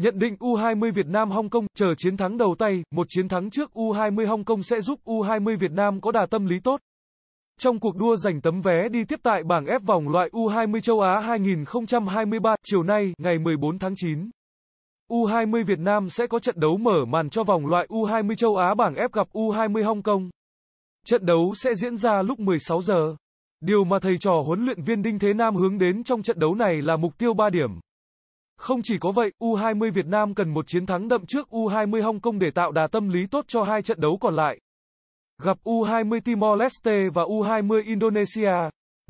Nhận định U20 Việt Nam Hong Kong chờ chiến thắng đầu tay, một chiến thắng trước U20 Hong Kong sẽ giúp U20 Việt Nam có đà tâm lý tốt. Trong cuộc đua giành tấm vé đi tiếp tại bảng F vòng loại U20 châu Á 2023 chiều nay, ngày 14 tháng 9, U20 Việt Nam sẽ có trận đấu mở màn cho vòng loại U20 châu Á bảng F gặp U20 Hong Kong. Trận đấu sẽ diễn ra lúc 16 giờ. Điều mà thầy trò huấn luyện viên Đinh Thế Nam hướng đến trong trận đấu này là mục tiêu 3 điểm. Không chỉ có vậy, U20 Việt Nam cần một chiến thắng đậm trước U20 Hong Kong để tạo đà tâm lý tốt cho hai trận đấu còn lại. Gặp U20 Timor-Leste và U20 Indonesia.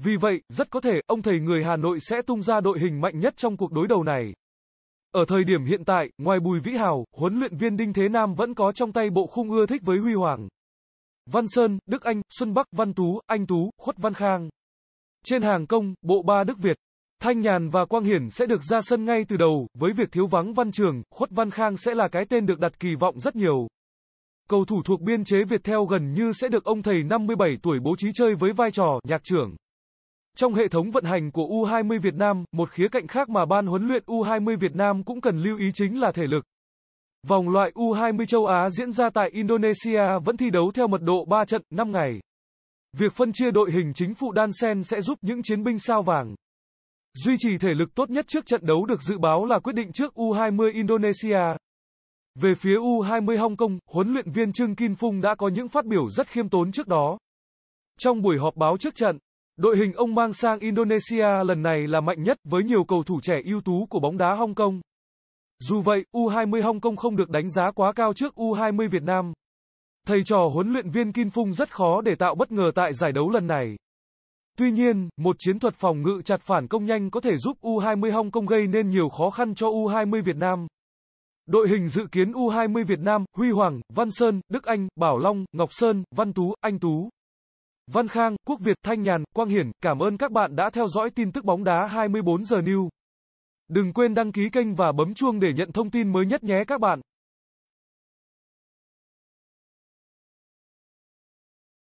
Vì vậy, rất có thể, ông thầy người Hà Nội sẽ tung ra đội hình mạnh nhất trong cuộc đối đầu này. Ở thời điểm hiện tại, ngoài Bùi Vĩ Hào, huấn luyện viên Đinh Thế Nam vẫn có trong tay bộ khung ưa thích với Huy Hoàng. Văn Sơn, Đức Anh, Xuân Bắc, Văn Tú, Anh Tú, Khuất Văn Khang. Trên hàng công, bộ ba Đức Việt. Thanh Nhàn và Quang Hiển sẽ được ra sân ngay từ đầu, với việc thiếu vắng Văn Trường, Khuất Văn Khang sẽ là cái tên được đặt kỳ vọng rất nhiều. Cầu thủ thuộc biên chế Việt theo gần như sẽ được ông thầy 57 tuổi bố trí chơi với vai trò nhạc trưởng. Trong hệ thống vận hành của U20 Việt Nam, một khía cạnh khác mà ban huấn luyện U20 Việt Nam cũng cần lưu ý chính là thể lực. Vòng loại U20 châu Á diễn ra tại Indonesia vẫn thi đấu theo mật độ 3 trận 5 ngày. Việc phân chia đội hình chính phụ đan sen sẽ giúp những chiến binh sao vàng Duy trì thể lực tốt nhất trước trận đấu được dự báo là quyết định trước U20 Indonesia. Về phía U20 Hong Kong, huấn luyện viên Trương Kim Phung đã có những phát biểu rất khiêm tốn trước đó. Trong buổi họp báo trước trận, đội hình ông mang sang Indonesia lần này là mạnh nhất với nhiều cầu thủ trẻ ưu tú của bóng đá Hong Kong. Dù vậy, U20 Hong Kong không được đánh giá quá cao trước U20 Việt Nam. Thầy trò huấn luyện viên Kim Phung rất khó để tạo bất ngờ tại giải đấu lần này. Tuy nhiên, một chiến thuật phòng ngự chặt phản công nhanh có thể giúp U20 Hong Kong gây nên nhiều khó khăn cho U20 Việt Nam. Đội hình dự kiến U20 Việt Nam, Huy Hoàng, Văn Sơn, Đức Anh, Bảo Long, Ngọc Sơn, Văn Tú, Anh Tú. Văn Khang, Quốc Việt, Thanh Nhàn, Quang Hiển, cảm ơn các bạn đã theo dõi tin tức bóng đá 24 giờ New. Đừng quên đăng ký kênh và bấm chuông để nhận thông tin mới nhất nhé các bạn.